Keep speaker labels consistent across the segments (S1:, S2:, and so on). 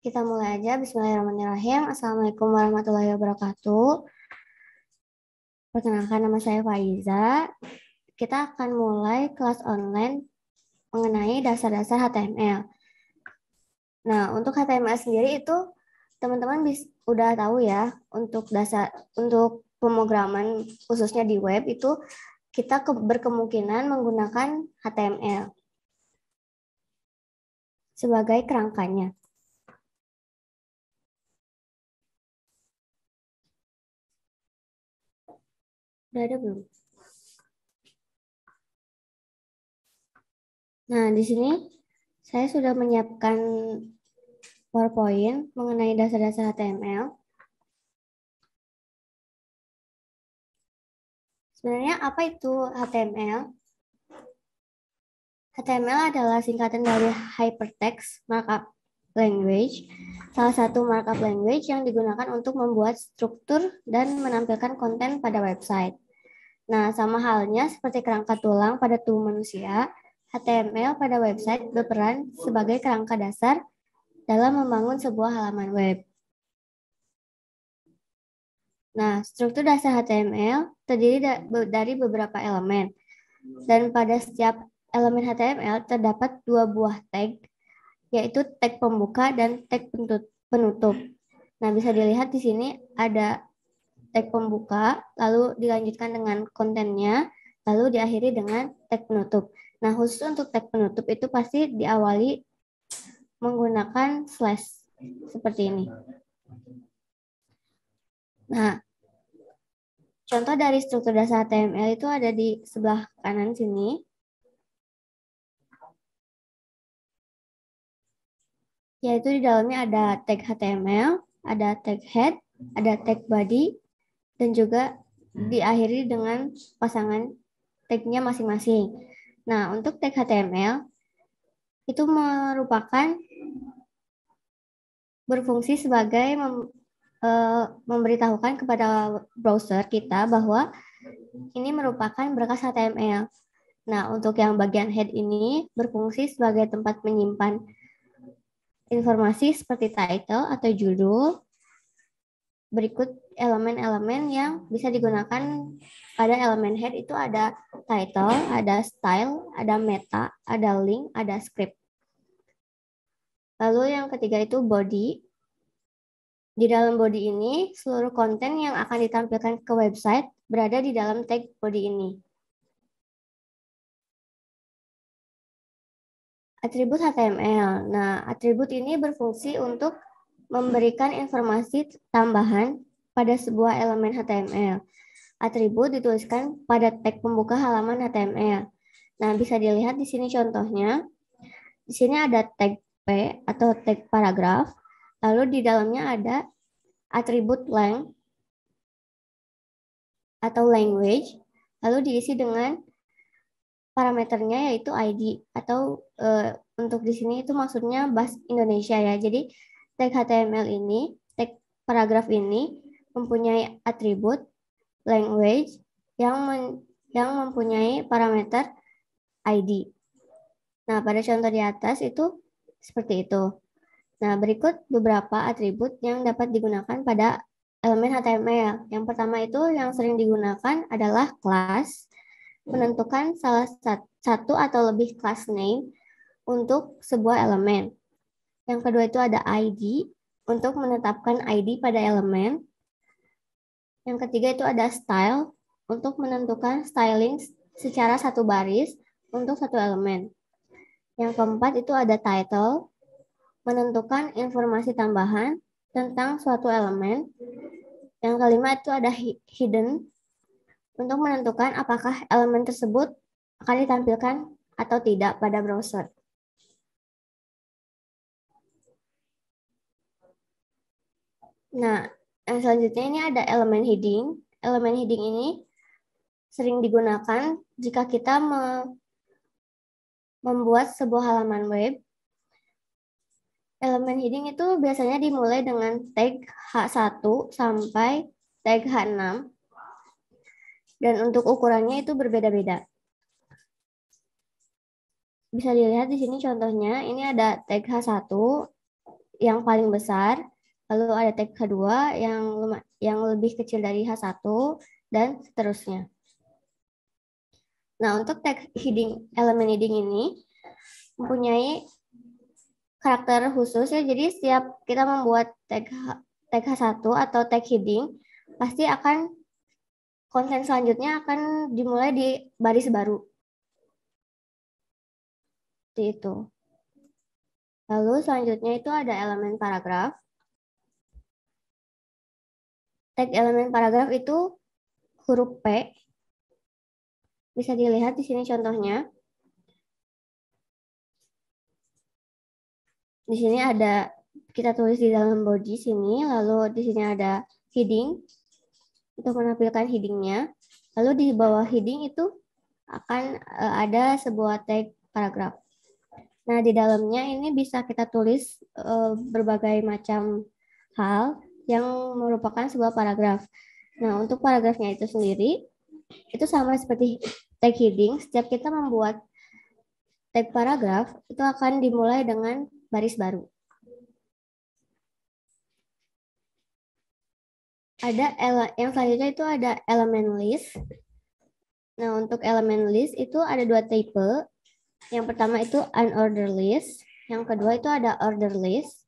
S1: Kita mulai aja. Bismillahirrahmanirrahim. Assalamualaikum warahmatullahi wabarakatuh. Perkenalkan nama saya Faiza. Kita akan mulai kelas online mengenai dasar-dasar HTML. Nah, untuk HTML sendiri itu teman-teman udah tahu ya untuk dasar untuk pemrograman khususnya di web itu kita berkemungkinan menggunakan
S2: HTML sebagai kerangkanya. Udah ada belum? Nah, di sini saya sudah menyiapkan PowerPoint mengenai dasar-dasar HTML. Sebenarnya apa itu HTML? HTML adalah singkatan dari Hypertext Markup
S1: language, salah satu markup language yang digunakan untuk membuat struktur dan menampilkan konten pada website. Nah, sama halnya seperti kerangka tulang pada tubuh manusia, HTML pada website berperan sebagai kerangka dasar dalam membangun sebuah halaman web. Nah, struktur dasar HTML terdiri dari beberapa elemen, dan pada setiap elemen HTML terdapat dua buah tag yaitu tag pembuka dan tag penutup. Nah, bisa dilihat di sini ada tag pembuka, lalu dilanjutkan dengan kontennya, lalu diakhiri dengan tag penutup. Nah, khusus untuk tag penutup itu pasti diawali menggunakan slash seperti ini. Nah,
S2: contoh dari struktur dasar HTML itu ada di sebelah kanan sini. yaitu di dalamnya ada tag HTML, ada tag head, ada tag body,
S1: dan juga diakhiri dengan pasangan tagnya masing-masing. Nah, untuk tag HTML itu merupakan berfungsi sebagai mem, eh, memberitahukan kepada browser kita bahwa ini merupakan berkas HTML. Nah, untuk yang bagian head ini berfungsi sebagai tempat menyimpan informasi seperti title atau judul. Berikut elemen-elemen yang bisa digunakan pada elemen head itu ada title, ada style, ada meta, ada link, ada script. Lalu yang ketiga itu body. Di dalam body ini, seluruh konten yang akan
S2: ditampilkan ke website berada di dalam tag body ini. atribut HTML. Nah, atribut ini
S1: berfungsi untuk memberikan informasi tambahan pada sebuah elemen HTML. Atribut dituliskan pada tag pembuka halaman HTML. Nah, bisa dilihat di sini contohnya. Di sini ada tag P atau tag paragraf, lalu di dalamnya ada atribut lang atau language, lalu diisi dengan parameternya yaitu ID atau e, untuk di sini itu maksudnya bahasa Indonesia ya. Jadi tag HTML ini, tag paragraf ini mempunyai atribut language yang men, yang mempunyai parameter ID. Nah, pada contoh di atas itu seperti itu. Nah, berikut beberapa atribut yang dapat digunakan pada elemen HTML. Yang pertama itu yang sering digunakan adalah class menentukan salah satu atau lebih class name untuk sebuah elemen. Yang kedua itu ada ID untuk menetapkan ID pada elemen. Yang ketiga itu ada style untuk menentukan styling secara satu baris untuk satu elemen. Yang keempat itu ada title menentukan informasi tambahan tentang suatu elemen. Yang kelima itu ada hidden untuk menentukan apakah elemen tersebut akan ditampilkan atau tidak pada browser. Nah, yang selanjutnya ini ada elemen heading. Elemen heading ini sering digunakan jika kita membuat sebuah halaman web. Elemen heading itu biasanya dimulai dengan tag H1 sampai tag H6 dan untuk ukurannya itu berbeda-beda. Bisa dilihat di sini contohnya, ini ada tag H1 yang paling besar, lalu ada tag H2 yang yang lebih kecil dari H1 dan seterusnya. Nah, untuk tag heading elemen heading ini mempunyai karakter khusus ya. Jadi setiap kita membuat tag tag H1 atau tag heading pasti akan
S2: konten selanjutnya akan dimulai di baris baru. Seperti itu. Lalu selanjutnya itu ada elemen paragraf. Tag elemen paragraf itu huruf P. Bisa dilihat di sini contohnya. Di sini ada
S1: kita tulis di dalam body sini, lalu di sini ada heading, untuk menampilkan headingnya. Lalu di bawah heading itu akan e, ada sebuah tag paragraf. Nah, di dalamnya ini bisa kita tulis e, berbagai macam hal yang merupakan sebuah paragraf. Nah, untuk paragrafnya itu sendiri, itu sama seperti tag heading. Setiap kita membuat
S2: tag paragraf, itu akan dimulai dengan baris baru. ada yang selanjutnya
S1: itu ada elemen list. Nah, untuk elemen list itu ada dua tipe. Yang pertama itu unordered list, yang kedua itu ada order list.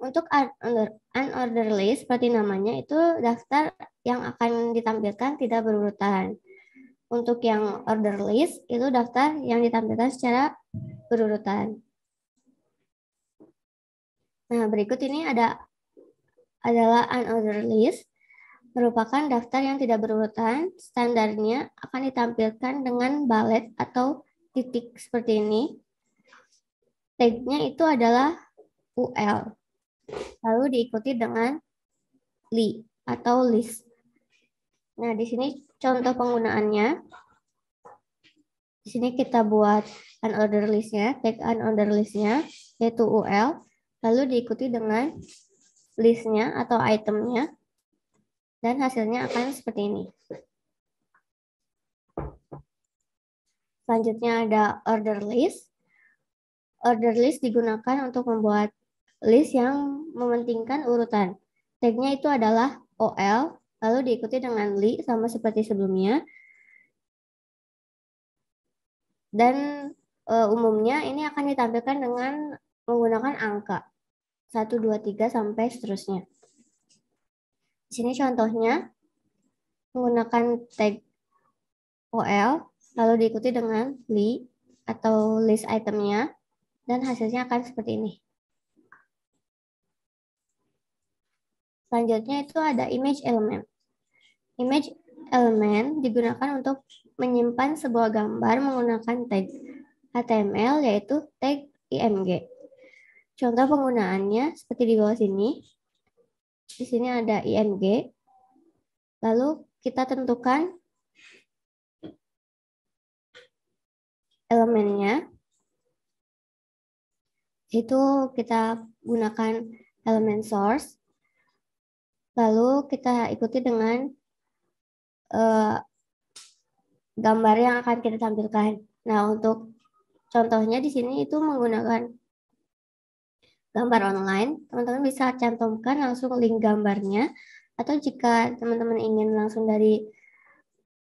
S1: Untuk unordered list seperti namanya itu daftar yang akan ditampilkan tidak berurutan. Untuk yang order list itu daftar yang ditampilkan secara berurutan. Nah, berikut ini ada adalah unordered list merupakan daftar yang tidak berurutan. Standarnya akan ditampilkan dengan balet atau titik seperti ini. Tagnya itu adalah UL. Lalu diikuti dengan li atau list. Nah, di sini contoh penggunaannya. Di sini kita buat unordered list-nya, tag unordered list-nya, yaitu UL, lalu diikuti dengan listnya atau itemnya dan hasilnya akan seperti ini. Selanjutnya ada order list. Order list digunakan untuk membuat list yang mementingkan urutan. Tagnya itu adalah OL, lalu diikuti dengan li sama seperti sebelumnya. Dan e, umumnya ini akan ditampilkan dengan menggunakan angka. 1, 2, 3, sampai seterusnya. Di sini contohnya menggunakan tag OL, lalu diikuti dengan li atau list itemnya, dan hasilnya akan seperti ini. Selanjutnya itu ada image element. Image element digunakan untuk menyimpan sebuah gambar menggunakan tag HTML yaitu tag img. Contoh penggunaannya seperti di bawah sini. Di sini ada IMG.
S2: Lalu kita tentukan elemennya. Itu kita
S1: gunakan elemen source. Lalu kita ikuti dengan uh, gambar yang akan kita tampilkan. Nah, untuk contohnya di sini itu menggunakan gambar online, teman-teman bisa cantumkan langsung link gambarnya. Atau jika teman-teman ingin langsung dari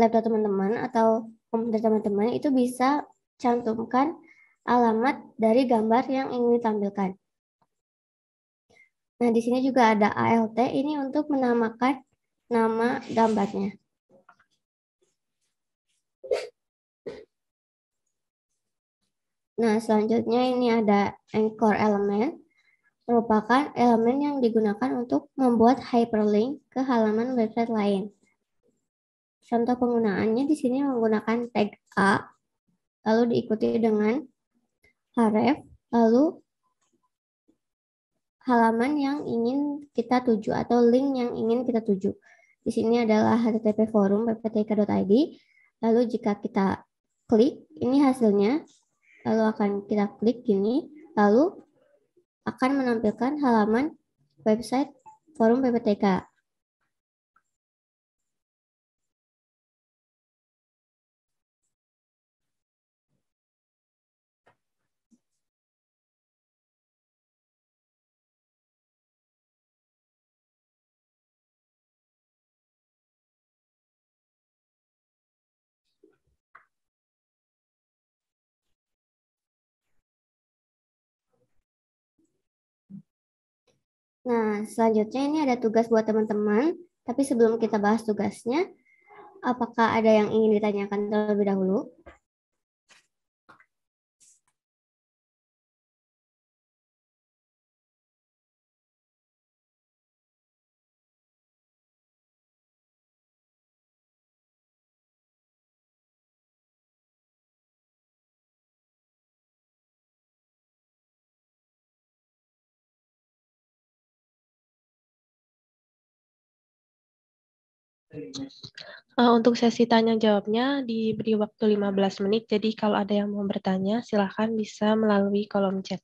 S1: laptop teman-teman atau komputer teman-teman, itu bisa cantumkan alamat dari gambar yang ingin ditampilkan. Nah, di sini juga ada ALT, ini untuk menamakan nama gambarnya. Nah, selanjutnya ini ada anchor element merupakan elemen yang digunakan untuk membuat hyperlink ke halaman website lain. Contoh penggunaannya di sini menggunakan tag A, lalu diikuti dengan href, lalu halaman yang ingin kita tuju atau link yang ingin kita tuju. Di sini adalah http forum pptk.id. Lalu jika kita klik, ini hasilnya. Lalu akan kita klik gini. Lalu
S2: akan menampilkan halaman website forum PPTK. Nah, selanjutnya ini ada tugas buat teman-teman. Tapi sebelum kita bahas tugasnya, apakah ada yang ingin ditanyakan terlebih dahulu? Uh, untuk sesi tanya jawabnya diberi waktu 15 menit. Jadi kalau ada yang mau bertanya silahkan bisa melalui kolom chat.